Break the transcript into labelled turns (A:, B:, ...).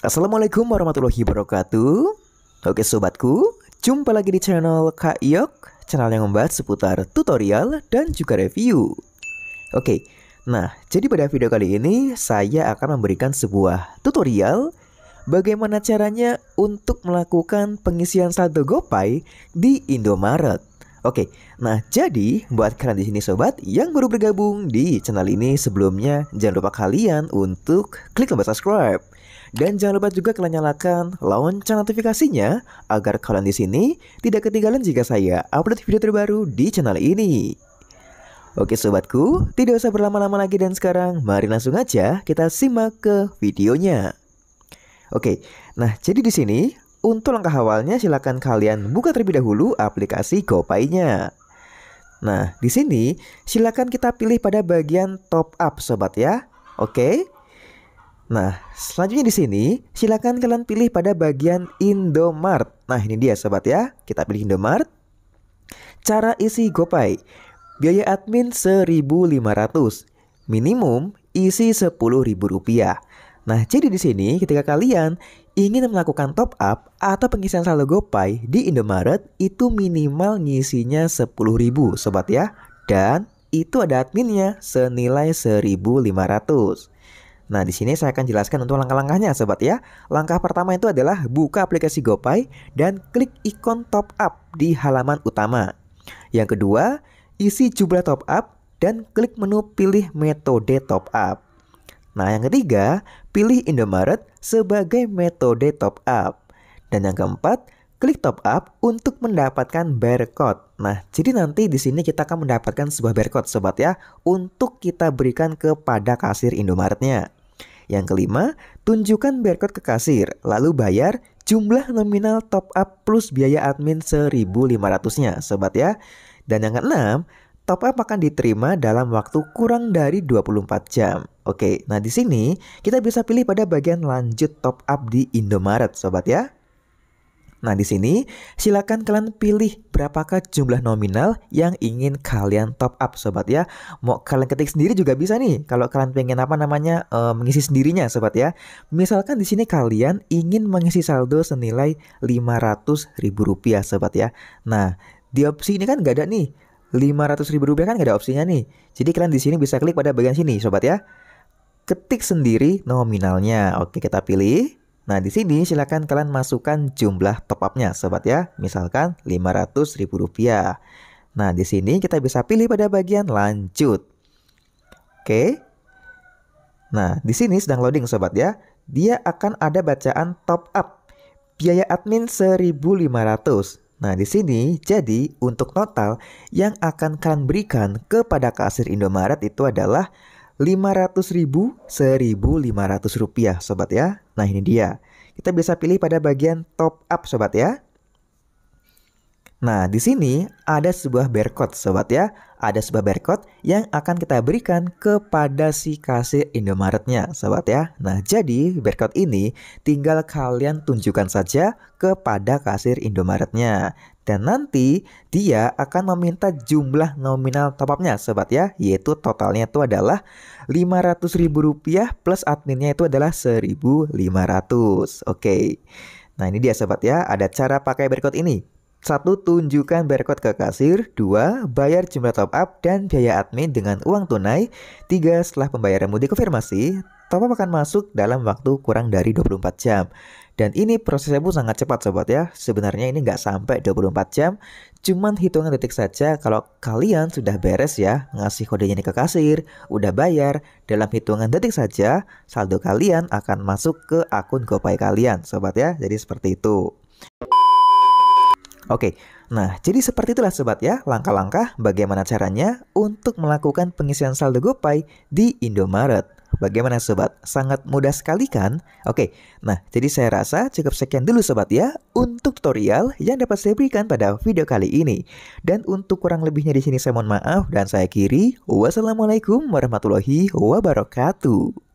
A: Assalamualaikum warahmatullahi wabarakatuh Oke sobatku, jumpa lagi di channel Kak Yok Channel yang membahas seputar tutorial dan juga review Oke, nah jadi pada video kali ini saya akan memberikan sebuah tutorial Bagaimana caranya untuk melakukan pengisian saldo GoPay di Indomaret Oke, nah jadi buat kalian di sini sobat yang baru bergabung di channel ini sebelumnya jangan lupa kalian untuk klik tombol subscribe dan jangan lupa juga kalian nyalakan lonceng notifikasinya agar kalian di sini tidak ketinggalan jika saya upload video terbaru di channel ini. Oke sobatku, tidak usah berlama-lama lagi dan sekarang mari langsung aja kita simak ke videonya. Oke, nah jadi di sini untuk langkah awalnya silakan kalian buka terlebih dahulu aplikasi GoPay-nya. Nah, di sini silakan kita pilih pada bagian top up sobat ya. Oke, Nah, selanjutnya di sini silakan kalian pilih pada bagian Indomart. Nah, ini dia sobat ya. Kita pilih Indomart. Cara isi GoPay. Biaya admin 1.500. Minimum isi Rp10.000. Nah, jadi di sini ketika kalian ingin melakukan top up atau pengisian saldo GoPay di Indomaret itu minimal ngisinya 10.000 sobat ya. Dan itu ada adminnya senilai 1.500. Nah, di sini saya akan jelaskan untuk langkah-langkahnya sobat ya. Langkah pertama itu adalah buka aplikasi GoPay dan klik ikon top up di halaman utama. Yang kedua, isi jumlah top up dan klik menu pilih metode top up. Nah, yang ketiga, pilih Indomaret sebagai metode top up. Dan yang keempat, klik top up untuk mendapatkan barcode. Nah, jadi nanti di sini kita akan mendapatkan sebuah barcode sobat ya untuk kita berikan kepada kasir Indomaretnya. Yang kelima, tunjukkan barcode ke kasir, lalu bayar jumlah nominal top up plus biaya admin 1.500-nya, sobat ya. Dan yang keenam, top up akan diterima dalam waktu kurang dari 24 jam. Oke, nah di sini kita bisa pilih pada bagian lanjut top up di Indomaret, sobat ya. Nah, di sini silakan kalian pilih berapakah jumlah nominal yang ingin kalian top up sobat ya. Mau kalian ketik sendiri juga bisa nih kalau kalian pengen apa namanya e, mengisi sendirinya sobat ya. Misalkan di sini kalian ingin mengisi saldo senilai Rp500.000 sobat ya. Nah, di opsi ini kan nggak ada nih. Rp500.000 kan nggak ada opsinya nih. Jadi kalian di sini bisa klik pada bagian sini sobat ya. Ketik sendiri nominalnya. Oke, kita pilih. Nah, di sini silakan kalian masukkan jumlah top up-nya, sobat ya. Misalkan Rp500.000. Nah, di sini kita bisa pilih pada bagian lanjut. Oke. Nah, di sini sedang loading, sobat ya. Dia akan ada bacaan top up. Biaya admin 1.500. Nah, di sini jadi untuk total yang akan kalian berikan kepada kasir Indomaret itu adalah 500 ribu, 1.500 rupiah sobat ya. Nah ini dia. Kita bisa pilih pada bagian top up sobat ya. Nah di sini ada sebuah barcode sobat ya ada sebuah barcode yang akan kita berikan kepada si kasir Indomaretnya, sobat ya. Nah, jadi barcode ini tinggal kalian tunjukkan saja kepada kasir Indomaretnya dan nanti dia akan meminta jumlah nominal top up-nya sobat ya yaitu totalnya itu adalah Rp500.000 plus adminnya itu adalah Rp1.500 oke okay. nah ini dia sobat ya ada cara pakai barcode ini satu Tunjukkan barcode ke kasir dua Bayar jumlah top up dan biaya admin dengan uang tunai tiga Setelah pembayaran mudik konfirmasi top up akan masuk dalam waktu kurang dari 24 jam Dan ini prosesnya pun sangat cepat sobat ya Sebenarnya ini nggak sampai 24 jam Cuman hitungan detik saja kalau kalian sudah beres ya Ngasih kodenya ini ke kasir, udah bayar Dalam hitungan detik saja saldo kalian akan masuk ke akun gopay kalian sobat ya Jadi seperti itu Oke, nah jadi seperti itulah sobat ya langkah-langkah bagaimana caranya untuk melakukan pengisian saldo GoPay di Indomaret. Bagaimana sobat? Sangat mudah sekali kan? Oke, nah jadi saya rasa cukup sekian dulu sobat ya untuk tutorial yang dapat saya berikan pada video kali ini. Dan untuk kurang lebihnya di sini saya mohon maaf dan saya kiri. Wassalamualaikum warahmatullahi wabarakatuh.